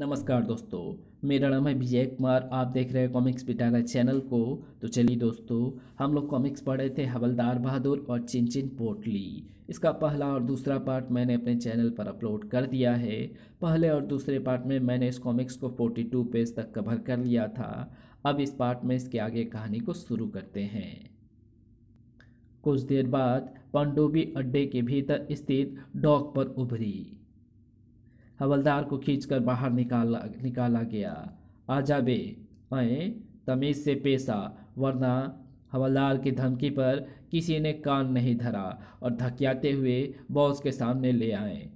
नमस्कार दोस्तों मेरा नाम है विजय कुमार आप देख रहे हैं कॉमिक्स पिटारा चैनल को तो चलिए दोस्तों हम लोग कॉमिक्स पढ़ रहे थे हवलदार बहादुर और चिनचिन पोटली इसका पहला और दूसरा पार्ट मैंने अपने चैनल पर अपलोड कर दिया है पहले और दूसरे पार्ट में मैंने इस कॉमिक्स को 42 पेज तक कवर कर लिया था अब इस पार्ट में इसके आगे कहानी को शुरू करते हैं कुछ देर बाद पांडोबी अड्डे के भीतर स्थित डॉक पर उभरी हवलदार को खींचकर बाहर निकाला निकाला गया आ बे आए तमीज़ से पेशा वरना हवलदार की धमकी पर किसी ने कान नहीं धरा और धकियाते हुए बॉस के सामने ले आए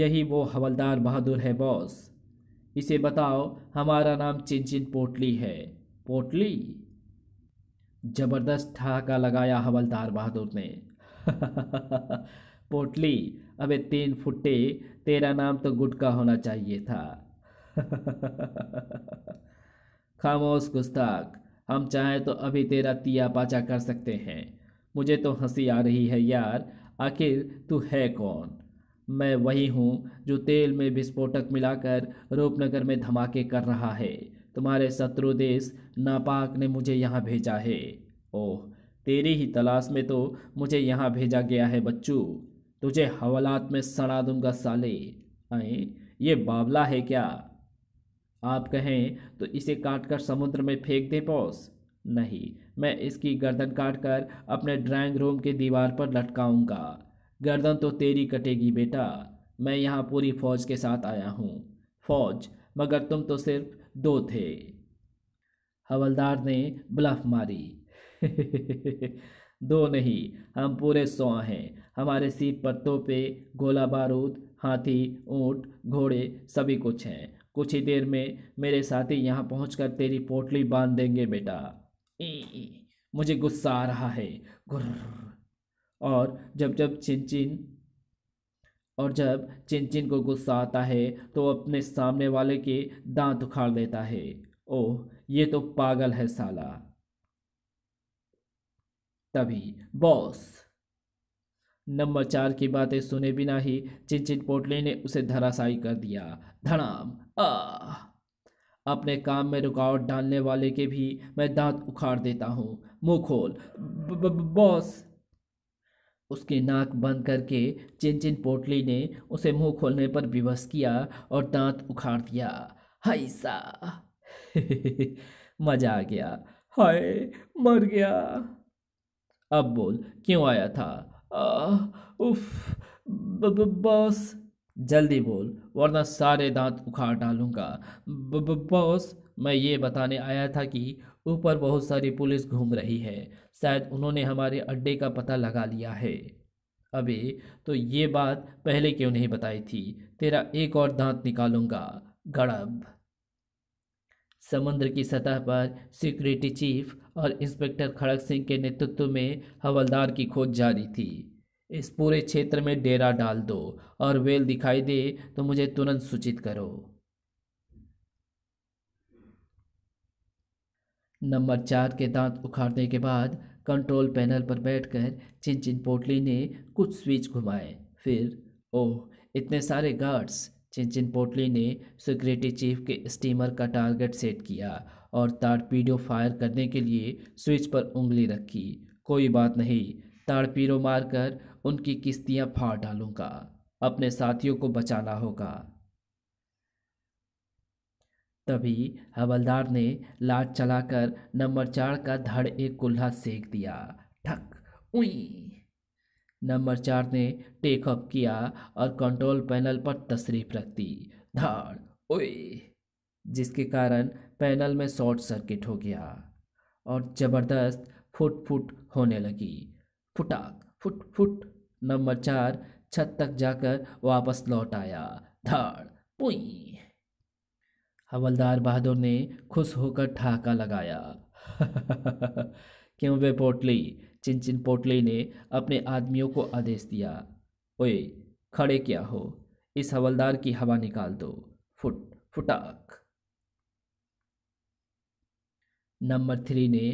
यही वो हवलदार बहादुर है बॉस इसे बताओ हमारा नाम चिंचिन पोटली है पोटली जबरदस्त ठहाका लगाया हवलदार बहादुर ने पोटली अबे तीन फुट्टे तेरा नाम तो गुटका होना चाहिए था खामोश गुस्ताख हम चाहें तो अभी तेरा तिया पाचा कर सकते हैं मुझे तो हंसी आ रही है यार आखिर तू है कौन मैं वही हूँ जो तेल में विस्फोटक मिलाकर रूपनगर में धमाके कर रहा है तुम्हारे शत्रु देश नापाक ने मुझे यहाँ भेजा है ओह तेरी ही तलाश में तो मुझे यहाँ भेजा गया है बच्चू तुझे हवालात में सड़ा दूंगा साले आए ये बावला है क्या आप कहें तो इसे काट कर समुद्र में फेंक दे पौस नहीं मैं इसकी गर्दन काट कर अपने ड्राइंग रूम के दीवार पर लटकाऊंगा गर्दन तो तेरी कटेगी बेटा मैं यहाँ पूरी फौज के साथ आया हूँ फौज मगर तुम तो सिर्फ दो थे हवलदार ने ब्लफ मारी दो नहीं हम पूरे सौ हैं हमारे सिर पर तोपे गोला बारूद हाथी ऊँट घोड़े सभी कुछ हैं कुछ ही देर में मेरे साथी यहाँ पहुँच कर तेरी पोटली बांध देंगे बेटा मुझे गुस्सा आ रहा है और जब जब चिंचिन और जब चिंचिन को गुस्सा आता है तो अपने सामने वाले के दांत उखाड़ देता है ओह ये तो पागल है साला तभी बॉस नंबर चार की बातें सुने बिना ही चिंचिन पोटली ने उसे धराशायी कर दिया धड़ाम आ अपने काम में रुकावट डालने वाले के भी मैं दांत उखाड़ देता हूँ मुँह खोल बॉस उसकी नाक बंद करके चिंचिन पोटली ने उसे मुंह खोलने पर विवश किया और दांत उखाड़ दिया हैसा मजा आ गया हाय मर गया अब बोल क्यों आया था उफ बॉस जल्दी बोल वरना सारे दांत उखाड़ डालूंगा बॉस मैं ये बताने आया था कि ऊपर बहुत सारी पुलिस घूम रही है शायद उन्होंने हमारे अड्डे का पता लगा लिया है अबे तो ये बात पहले क्यों नहीं बताई थी तेरा एक और दांत निकालूंगा गड़ब समुद्र की सतह पर सिक्योरिटी चीफ और इंस्पेक्टर खड़ग सिंह के नेतृत्व में हवलदार की खोज जारी थी इस पूरे क्षेत्र में डेरा डाल दो और वेल दिखाई दे तो मुझे तुरंत सूचित करो नंबर चार के दांत उखाड़ने के बाद कंट्रोल पैनल पर बैठकर चिन चिन पोटली ने कुछ स्विच घुमाए फिर ओह इतने सारे गार्ड्स चिंचिन पोटली ने सिक्योरिटी चीफ के स्टीमर का टारगेट सेट किया और ताड़पीडो फायर करने के लिए स्विच पर उंगली रखी कोई बात नहीं ताड़पीरो मारकर उनकी किस्तियां फाड़ डालूंगा अपने साथियों को बचाना होगा तभी हवलदार ने लाट चलाकर नंबर चार का धड़ एक कुल्हा सेक दिया ठक उई नंबर चार ने टेक ऑफ किया और कंट्रोल पैनल पर तशरीफ रख दी धाड़ ओए जिसके कारण पैनल में शॉर्ट सर्किट हो गया और ज़बरदस्त फुट फुट होने लगी फुटाक फुट फुट नंबर चार छत तक जाकर वापस लौट आया धाड़ पुई हवलदार बहादुर ने खुश होकर ठहाका लगाया क्यों बे पोटली चिनचिन पोटले ने अपने आदमियों को आदेश दिया ओए खड़े क्या हो इस हवलदार की हवा निकाल दो फुट फुटाक नंबर थ्री ने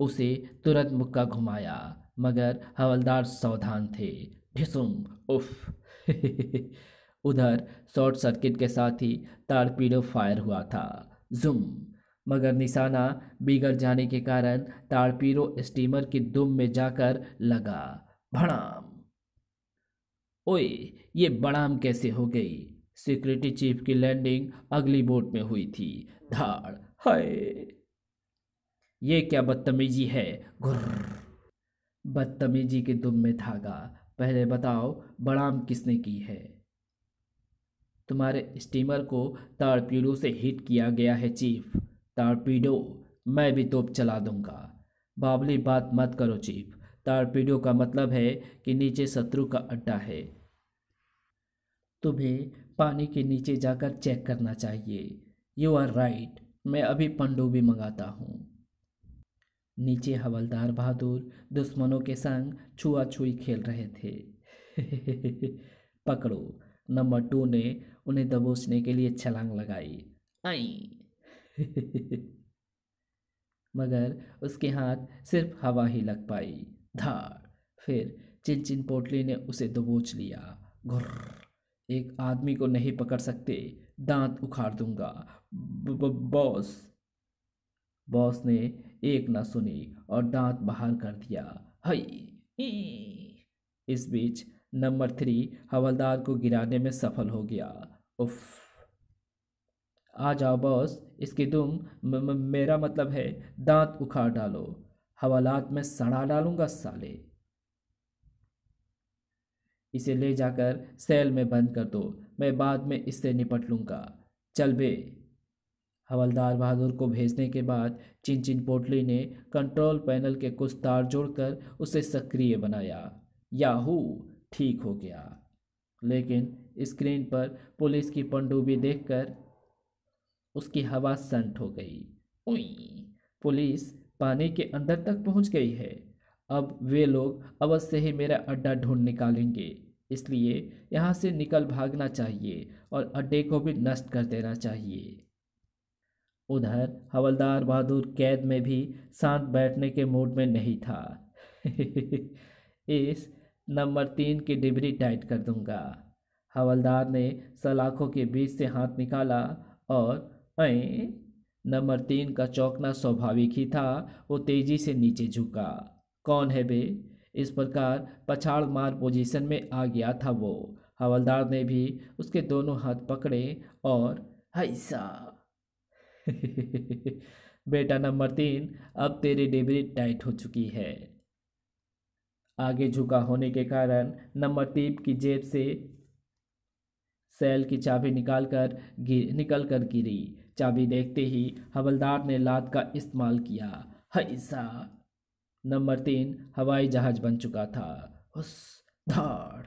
उसे तुरंत मुक्का घुमाया मगर हवलदार सावधान थे ढिसुम उफ उधर शॉर्ट सर्किट के साथ ही तारपीडो फायर हुआ था जुम मगर निशाना बिगड़ जाने के कारण ताड़पीरो स्टीमर की दुम में जाकर लगा भड़ाम ओए ये बड़ाम कैसे हो गई सिक्योरिटी चीफ की लैंडिंग अगली बोट में हुई थी धाड़ हाय ये क्या बदतमीजी है घुर बदतमीजी के दुम में धागा पहले बताओ बड़ाम किसने की है तुम्हारे स्टीमर को ताड़पीरों से हिट किया गया है चीफ टारपीडो मैं भी तोप चला दूंगा बावली बात मत करो चीफ टारपीडो का मतलब है कि नीचे शत्रु का अड्डा है तुम्हें पानी के नीचे जाकर चेक करना चाहिए यू आर राइट मैं अभी भी मंगाता हूँ नीचे हवलदार बहादुर दुश्मनों के संग छुआछुई खेल रहे थे पकड़ो नंबर टू ने उन्हें दबोचने के लिए छलांग लगाई आई मगर उसके हाथ सिर्फ हवा ही लग पाई धार फिर चिन चिन पोटली ने उसे दबोच लिया घुर एक आदमी को नहीं पकड़ सकते दांत उखाड़ दूंगा बॉस बॉस ने एक न सुनी और दांत बाहर कर दिया हई इस बीच नंबर थ्री हवलदार को गिराने में सफल हो गया उफ़ आ जाओ बॉस इसकी दुम मेरा मतलब है दांत उखाड़ डालो हवालात में सड़ा डालूंगा साले इसे ले जाकर सेल में बंद कर दो मैं बाद में इससे निपट लूँगा चल बे हवलदार बहादुर को भेजने के बाद चिनचिन पोटली ने कंट्रोल पैनल के कुछ तार जोड़कर उसे सक्रिय बनाया याहू ठीक हो गया लेकिन स्क्रीन पर पुलिस की पंडुबी देखकर उसकी हवा संट हो गई उई पुलिस पानी के अंदर तक पहुंच गई है अब वे लोग अवश्य ही मेरा अड्डा ढूंढ निकालेंगे इसलिए यहाँ से निकल भागना चाहिए और अड्डे को भी नष्ट कर देना चाहिए उधर हवलदार बहादुर कैद में भी शांत बैठने के मूड में नहीं था इस नंबर तीन की डिबरी टाइट कर दूंगा हवलदार ने सलाखों के बीच से हाथ निकाला और नंबर तीन का चौंकना स्वाभाविक ही था वो तेजी से नीचे झुका कौन है बे इस प्रकार पछाड़ मार पोजीशन में आ गया था वो हवलदार ने भी उसके दोनों हाथ पकड़े और हैसा बेटा नंबर तीन अब तेरी डिबरी टाइट हो चुकी है आगे झुका होने के कारण नंबर तीन की जेब से सेल की चाबी निकाल कर गिर निकल कर गिरी चाबी देखते ही हवलदार ने लात का इस्तेमाल किया हैसा नंबर तीन हवाई जहाज बन चुका था उस धाड़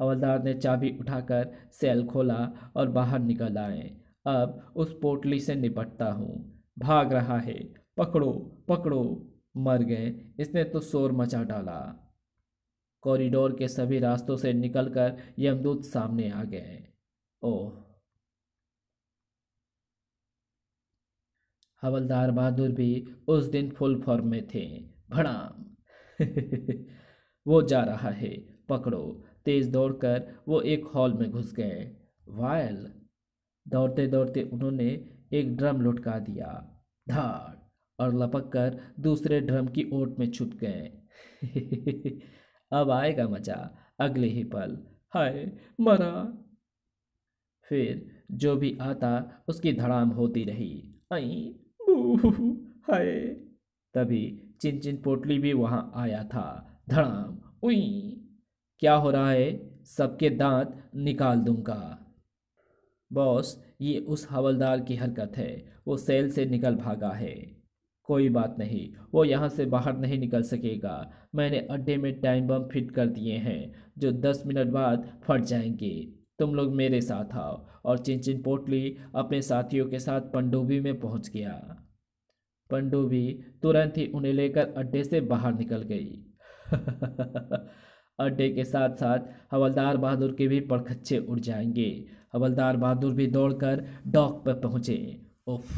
हवलदार ने चाबी उठाकर सेल खोला और बाहर निकल आए अब उस पोटली से निपटता हूँ भाग रहा है पकड़ो पकड़ो मर गए इसने तो शोर मचा डाला कॉरिडोर के सभी रास्तों से निकलकर यमदूत सामने आ गए ओह हवलदार बहादुर भी उस दिन फुल फॉर्म में थे भड़ाम वो जा रहा है पकड़ो तेज दौड़कर वो एक हॉल में घुस गए वायल दौड़ते दौड़ते उन्होंने एक ड्रम लुटका दिया धाड़ और लपक कर दूसरे ड्रम की ओट में छुप गए अब आएगा मजा अगले ही पल हाय मरा फिर जो भी आता उसकी धड़ाम होती रही आई हाय तभी चिन चिन पोटली भी वहाँ आया था धड़ाम उई क्या हो रहा है सबके दांत निकाल दूंगा बॉस ये उस हवलदार की हरकत है वो सेल से निकल भागा है कोई बात नहीं वो यहाँ से बाहर नहीं निकल सकेगा मैंने अड्डे में टाइम बम फिट कर दिए हैं जो दस मिनट बाद फट जाएंगे तुम लोग मेरे साथ आओ और चिंचिन पोटली अपने साथियों के साथ पंडोबी में पहुँच गया पंडुबी तुरंत ही उन्हें लेकर अड्डे से बाहर निकल गई अड्डे के साथ साथ हवलदार बहादुर के भी पड़खच्चे उड़ जाएंगे हवलदार बहादुर भी दौड़कर डॉक पर पहुंचे उफ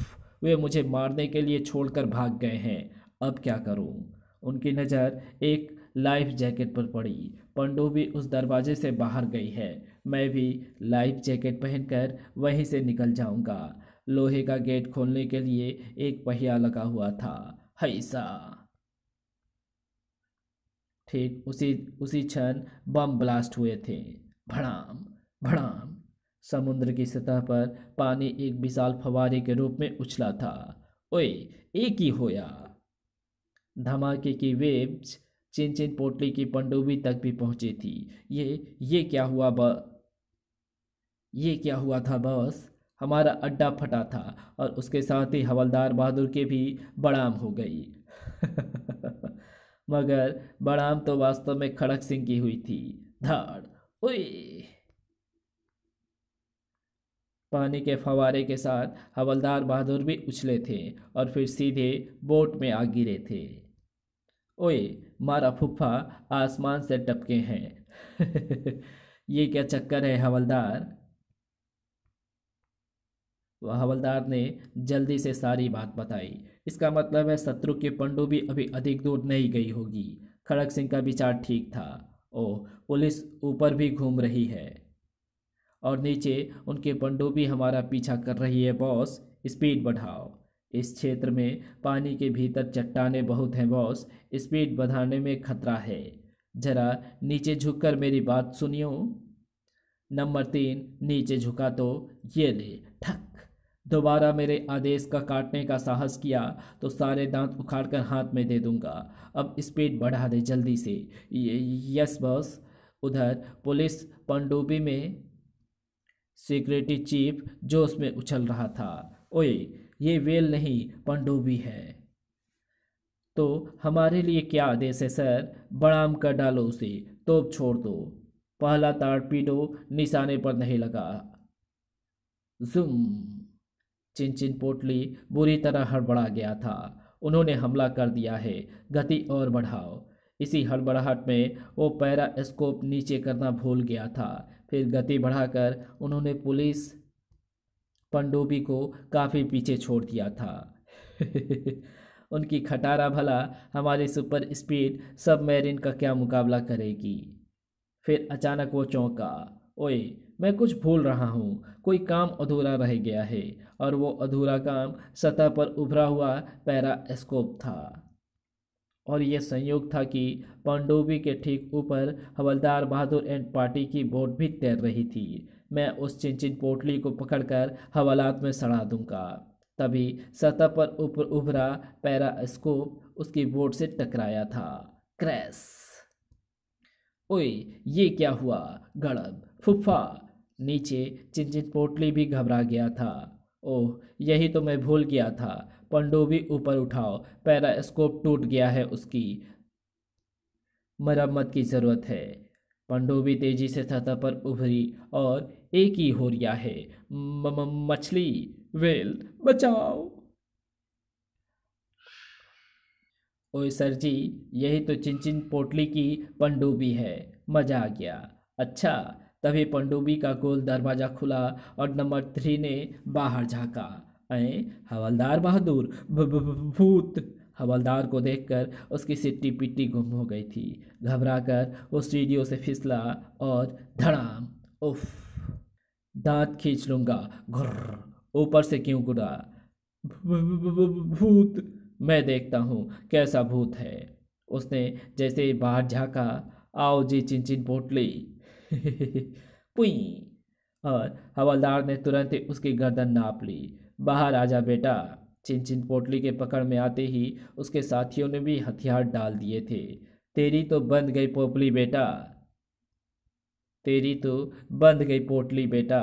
वे मुझे मारने के लिए छोड़कर भाग गए हैं अब क्या करूं? उनकी नज़र एक लाइफ जैकेट पर पड़ी पंडुबी भी उस दरवाजे से बाहर गई है मैं भी लाइफ जैकेट पहनकर वहीं से निकल जाऊंगा लोहे का गेट खोलने के लिए एक पहिया लगा हुआ था हैसा ठीक उसी उसी क्षण बम ब्लास्ट हुए थे भड़ाम भड़ाम समुद्र की सतह पर पानी एक विशाल फवारे के रूप में उछला था ओए एक ही होया धमाके की वेव्स चिन चिन पोटली की पंडुबी तक भी पहुंची थी ये ये क्या हुआ ब ये क्या हुआ था बस हमारा अड्डा फटा था और उसके साथ ही हवलदार बहादुर के भी बड़ाम हो गई मगर बड़ाम तो वास्तव में खड़क सिंह की हुई थी धाड़ ओए पानी के फवारे के साथ हवलदार बहादुर भी उछले थे और फिर सीधे बोट में आ गिरे थे ओए मारा फुफा आसमान से टपके हैं ये क्या चक्कर है हवलदार हवलदार ने जल्दी से सारी बात बताई इसका मतलब है शत्रु की पंडुबी अभी अधिक दूर नहीं गई होगी खड़ग सिंह का विचार ठीक था ओ पुलिस ऊपर भी घूम रही है और नीचे उनके पंडुबी हमारा पीछा कर रही है बॉस स्पीड बढ़ाओ इस क्षेत्र में पानी के भीतर चट्टाने बहुत हैं बॉस स्पीड बढ़ाने में खतरा है जरा नीचे झुककर मेरी बात सुनियो नंबर तीन नीचे झुका तो ये ले ठक दोबारा मेरे आदेश का काटने का साहस किया तो सारे दांत उखाड़कर हाथ में दे दूंगा अब स्पीड बढ़ा दे जल्दी से यस बॉस उधर पुलिस पनडुब्बी में सिक्योरिटी चीफ जोश में उछल रहा था ओए ये वेल नहीं पनडुब्बी है तो हमारे लिए क्या आदेश है सर बड़ाम कर डालो उसे तोप छोड़ दो पहला तारपीडो निशाने पर नहीं लगा जुम्म चिनचिन पोटली बुरी तरह हड़बड़ा गया था उन्होंने हमला कर दिया है गति और बढ़ाओ इसी हड़बड़ाहट में वो पैरा स्कोप नीचे करना भूल गया था फिर गति बढ़ाकर उन्होंने पुलिस पंडोबी को काफ़ी पीछे छोड़ दिया था उनकी खटारा भला हमारी सुपर स्पीड सब मेरिन का क्या मुकाबला करेगी फिर अचानक वो चौंका ओए मैं कुछ भूल रहा हूँ कोई काम अधूरा रह गया है और वो अधूरा काम सतह पर उभरा हुआ पैरा एस्कोप था और यह संयोग था कि पांडुबी के ठीक ऊपर हवलदार बहादुर एंड पार्टी की बोट भी तैर रही थी मैं उस चिंचिन पोटली को पकड़कर हवालात में सड़ा दूंगा तभी सतह पर ऊपर उभरा एस्कोप उसकी बोट से टकराया था क्रैश ओए ये क्या हुआ गड़ब फुफा नीचे चिंचित पोटली भी घबरा गया था ओह यही तो मैं भूल गया था पंडोबी ऊपर उठाओ पैरास्कोप टूट गया है उसकी मरम्मत की ज़रूरत है पंडोबी तेजी से सतह पर उभरी और एक ही हो रिया है मछली वेल बचाओ ओ सर जी यही तो चिंचिन पोटली की पंडुबी है मज़ा आ गया अच्छा तभी पंडुबी का गोल दरवाज़ा खुला और नंबर थ्री ने बाहर झाँका अय हवलदार बहादुर भूत हवलदार को देखकर उसकी सिट्टी पिट्टी गुम हो गई थी घबराकर वो सीढ़ियों से फिसला और धड़ाम उफ दांत खींच लूँगा घुर ऊपर से क्यों गुड़ा भूत मैं देखता हूँ कैसा भूत है उसने जैसे बाहर झाँका आओ जी चिन चिन पोटली पुई और हवलदार ने तुरंत उसकी गर्दन नाप ली बाहर आजा बेटा चिन चिन पोटली के पकड़ में आते ही उसके साथियों ने भी हथियार डाल दिए थे तेरी तो बंद गई पोपली बेटा तेरी तो बंद गई पोटली बेटा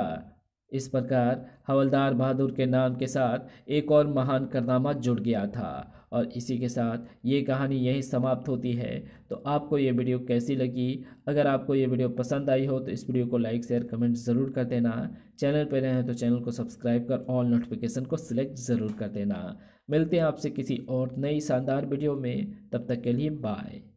इस प्रकार हवलदार बहादुर के नाम के साथ एक और महान कारनामा जुड़ गया था और इसी के साथ ये कहानी यहीं समाप्त होती है तो आपको ये वीडियो कैसी लगी अगर आपको ये वीडियो पसंद आई हो तो इस वीडियो को लाइक शेयर कमेंट ज़रूर कर देना चैनल पर रहें तो चैनल को सब्सक्राइब कर ऑल नोटिफिकेशन को सिलेक्ट ज़रूर कर देना मिलते हैं आपसे किसी और नई शानदार वीडियो में तब तक के लिए बाय